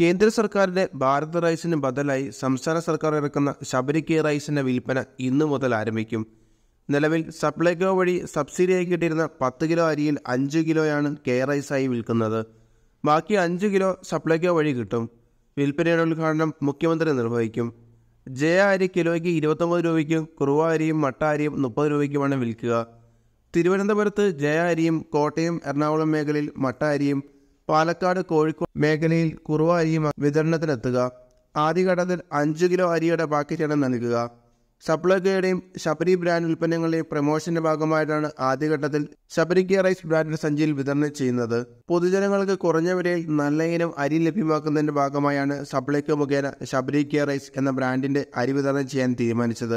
കേന്ദ്ര സർക്കാരിന്റെ ഭാരത് റൈസിന് ബദലായി സംസ്ഥാന സർക്കാർ ഇറക്കുന്ന ശബരി കെ റൈസിന്റെ വിൽപ്പന ഇന്നു മുതൽ ആരംഭിക്കും നിലവിൽ സപ്ലൈകോ വഴി സബ്സിഡിയായി കിട്ടിയിരുന്ന പത്ത് കിലോ അരിയിൽ അഞ്ച് കിലോയാണ് കെ റൈസായി വിൽക്കുന്നത് ബാക്കി അഞ്ച് കിലോ സപ്ലൈകോ വഴി കിട്ടും വിൽപ്പനയുടെ ഉദ്ഘാടനം മുഖ്യമന്ത്രി നിർവഹിക്കും ജയ അരി കിലോയ്ക്ക് ഇരുപത്തൊമ്പത് രൂപയ്ക്കും കുറുവ അരിയും മട്ട അരിയും മുപ്പത് രൂപയ്ക്കുമാണ് വിൽക്കുക തിരുവനന്തപുരത്ത് ജയ അരിയും കോട്ടയം എറണാകുളം മേഖലയിൽ മട്ട അരിയും പാലക്കാട് കോഴിക്കോട് മേഖലയിൽ കുറുവ അരിയും വിതരണത്തിനെത്തുക ആദ്യഘട്ടത്തിൽ അഞ്ച് കിലോ അരിയുടെ പാക്കറ്റാണ് നൽകുക സപ്ലൈകോയുടെയും ശബരി ബ്രാൻഡ് ഉൽപ്പന്നങ്ങളുടെയും പ്രമോഷന്റെ ഭാഗമായിട്ടാണ് ആദ്യഘട്ടത്തിൽ ശബരി കെയർ റൈസ് ബ്രാൻഡിന്റെ സഞ്ചിയിൽ വിതരണം ചെയ്യുന്നത് പൊതുജനങ്ങൾക്ക് കുറഞ്ഞ വിലയിൽ നല്ല ഇനം അരി ലഭ്യമാക്കുന്നതിന്റെ ഭാഗമായാണ് സപ്ലൈകോ മുഖേന ശബരി കെയർ റൈസ് എന്ന ബ്രാൻഡിന്റെ അരി വിതരണം ചെയ്യാൻ തീരുമാനിച്ചത്